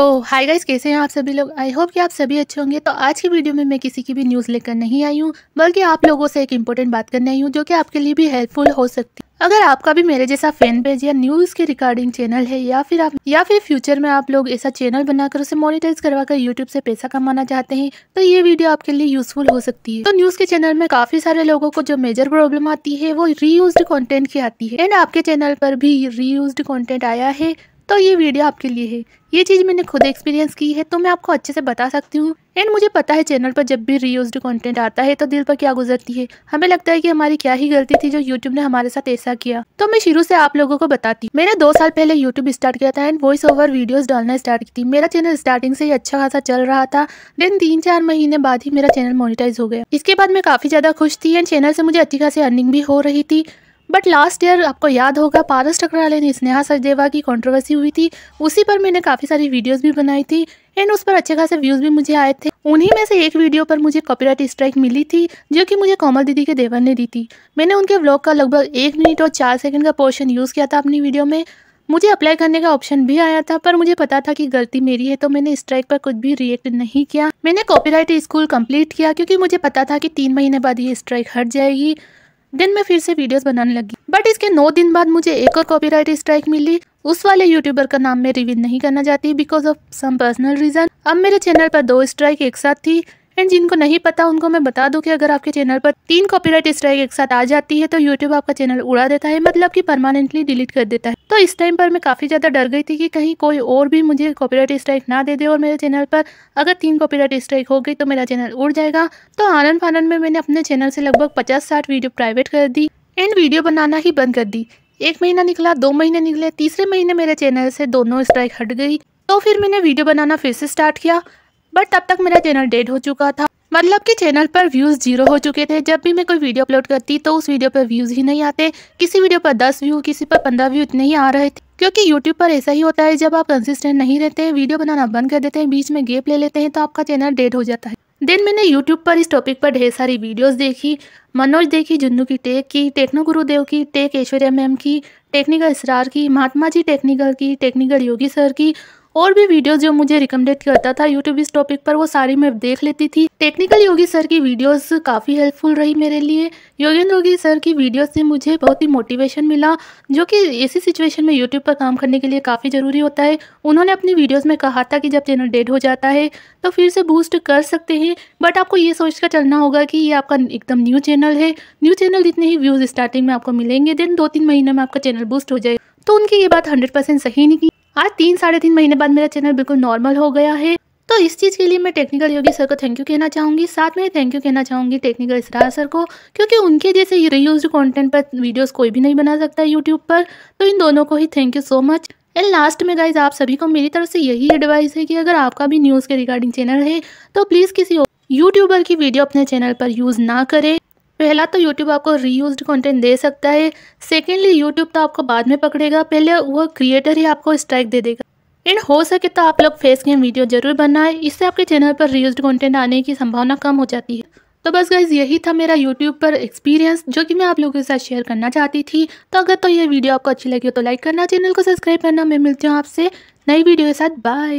तो hi guys कैसे हैं आप सभी लोग आई होप कि आप सभी अच्छे होंगे तो आज की वीडियो में मैं किसी की भी न्यूज़ लेकर नहीं आई हूँ बल्कि आप लोगों से एक इम्पोर्टेंट बात करने आई हूँ जो कि आपके लिए भी हेल्पफुल हो सकती है अगर आपका भी मेरे जैसा फैन पेज या न्यूज के रिकॉर्डिंग चैनल है या फिर आप या फिर फ्यूचर में आप लोग ऐसा चैनल बनाकर उसे करवा कर यूट्यूब से पैसा कमाना चाहते हैं तो ये वीडियो आपके लिए यूजफुल हो सकती है तो न्यूज के चैनल में काफी सारे लोगों को जो मेजर प्रॉब्लम आती है वो रीयूज कॉन्टेंट की आती है एंड आपके चैनल पर भी रीयूज कॉन्टेंट आया है तो ये वीडियो आपके लिए है ये चीज़ मैंने खुद एक्सपीरियंस की है तो मैं आपको अच्छे से बता सकती हूँ एंड मुझे पता है चैनल पर जब भी रीयूज कंटेंट आता है तो दिल पर क्या गुजरती है हमें लगता है कि हमारी क्या ही गलती थी जो यूट्यूब ने हमारे साथ ऐसा किया तो मैं शुरू से आप लोगों को बताती मैंने दो साल पहले यूट्यूब स्टार्ट किया था एंड वॉइस ओवर वीडियोज डालना स्टार्ट की थी मेरा चैनल स्टार्टिंग से ही अच्छा खासा चल रहा था देन तीन चार महीने बाद ही मेरा चैनल मोनिटाइज हो गया इसके बाद मैं काफी ज्यादा खुश थी एंड चैनल से मुझे अच्छी खासी अर्निंग भी हो रही थी बट लास्ट ईयर आपको याद होगा पारस टकराले ने स्नेहा सचदेवा की कंट्रोवर्सी हुई थी उसी पर मैंने काफ़ी सारी वीडियोस भी बनाई थी एंड उस पर अच्छे खासे व्यूज़ भी मुझे आए थे उन्हीं में से एक वीडियो पर मुझे कॉपीराइट स्ट्राइक मिली थी जो कि मुझे कोमल दीदी के देवर ने दी थी मैंने उनके ब्लॉग का लगभग एक मिनट और चार सेकेंड का पोर्शन यूज़ किया था अपनी वीडियो में मुझे अप्लाई करने का ऑप्शन भी आया था पर मुझे पता था कि गलती मेरी है तो मैंने स्ट्राइक पर कुछ भी रिएक्ट नहीं किया मैंने कॉपीराइट स्कूल कंप्लीट किया क्योंकि मुझे पता था कि तीन महीने बाद ये स्ट्राइक हट जाएगी दिन मैं फिर से वीडियोस बनाने लगी बट इसके नौ दिन बाद मुझे एक और कॉपीराइट स्ट्राइक मिली उस वाले यूट्यूबर का नाम मैं रिवील नहीं करना चाहती because of some personal reason अब मेरे चैनल पर दो स्ट्राइक एक साथ थी एंड जिनको नहीं पता उनको मैं बता दूं कि अगर आपके चैनल पर तीन कॉपीराइट स्ट्राइक एक साथ आ जाती है तो यूट्यूब आपका चैनल उड़ा देता है मतलब कि परमानेंटली डिलीट कर देता है तो इस टाइम पर मैं काफ़ी ज़्यादा डर गई थी कि कहीं कोई और भी मुझे कॉपीराइट स्ट्राइक ना दे दे और मेरे चैनल पर अगर तीन कॉपीराइट स्ट्राइक हो गई तो मेरा चैनल उड़ जाएगा तो आनंद फानंद में मैंने अपने चैनल से लगभग पचास साठ वीडियो प्राइवेट कर दी एंड वीडियो बनाना ही बंद कर दी एक महीना निकला दो महीने निकले तीसरे महीने मेरे चैनल से दोनों स्ट्राइक हट गई तो फिर मैंने वीडियो बनाना फिर से स्टार्ट किया बट तब तक मेरा चैनल डेड हो चुका था मतलब कि चैनल पर व्यूज़ जीरो हो चुके थे जब भी मैं कोई वीडियो अपलोड करती तो उस वीडियो पर व्यूज़ ही नहीं आते किसी वीडियो पर दस व्यू किसी पर पंद्रह व्यू इतने ही आ रहे थे क्योंकि यूट्यूब पर ऐसा ही होता है जब आप कंसिस्टेंट नहीं रहते हैं वीडियो बनाना बंद कर देते हैं बीच में गेप ले लेते हैं तो आपका चैनल डेड हो जाता है देन मैंने यूट्यूब पर इस टॉपिक पर ढेर सारी वीडियोस देखी मनोज देखी जुन्नू की टेक की टेक्नो गुरुदेव की टेक ऐश्वर्या मैम की टेक्निकल इसरार की महात्मा जी टेक्निकल की टेक्निकल योगी सर की और भी वीडियो जो मुझे रिकमेंडेड करता था यूट्यूब इस टॉपिक पर वो सारी मैं देख लेती थी टेक्निकल योगी सर की वीडियोस काफ़ी हेल्पफुल रही मेरे लिए योगेंद्र योगी सर की वीडियोस से मुझे बहुत ही मोटिवेशन मिला जो कि ऐसी सिचुएशन में यूट्यूब पर काम करने के लिए काफ़ी ज़रूरी होता है उन्होंने अपनी वीडियोज़ में कहा था कि जब चैनल डेड हो जाता है तो फिर से बूस्ट कर सकते हैं बट आपको ये सोच कर चलना होगा कि ये आपका एकदम न्यू चैनल है न्यू चैनल जितने ही व्यूज़ स्टार्टिंग में आपको मिलेंगे देन दो तीन महीने में आपका चैनल बूस्ट हो जाए तो उनकी ये बात हंड्रेड परसेंट सही निकली आज तीन साढ़े तीन महीने बाद मेरा चैनल बिल्कुल नॉर्मल हो गया है तो इस चीज़ के लिए मैं टेक्निकल योगी सर को थैंक यू कहना चाहूँगी साथ में थैंक यू कहना चाहूँगी टेक्निकल इसरा सर को क्योंकि उनके जैसे रीयूज कंटेंट पर वीडियोस कोई भी नहीं बना सकता यूट्यूब पर तो इन दोनों को ही thank you so much and last में गाइज आप सभी को मेरी तरफ से यही एडवाइस है कि अगर आपका भी न्यूज़ के रिगार्डिंग चैनल है तो प्लीज़ किसी यूट्यूबर की वीडियो अपने चैनल पर यूज़ ना करें पहला तो यूट्यूब आपको यूज कंटेंट दे सकता है सेकेंडली यूट्यूब तो आपको बाद में पकड़ेगा पहले वो क्रिएटर ही आपको स्ट्राइक दे देगा एंड हो सके तो आप लोग फेस के वीडियो जरूर बनाएं इससे आपके चैनल पर रीयूज्ड कंटेंट आने की संभावना कम हो जाती है तो बस गाइज यही था मेरा यूट्यूब पर एक्सपीरियंस जो कि मैं आप लोगों के साथ शेयर करना चाहती थी तो अगर तो ये वीडियो आपको अच्छी लगी हो तो लाइक करना चैनल को सब्सक्राइब करना मैं मिलती हूँ आपसे नई वीडियो के साथ बाय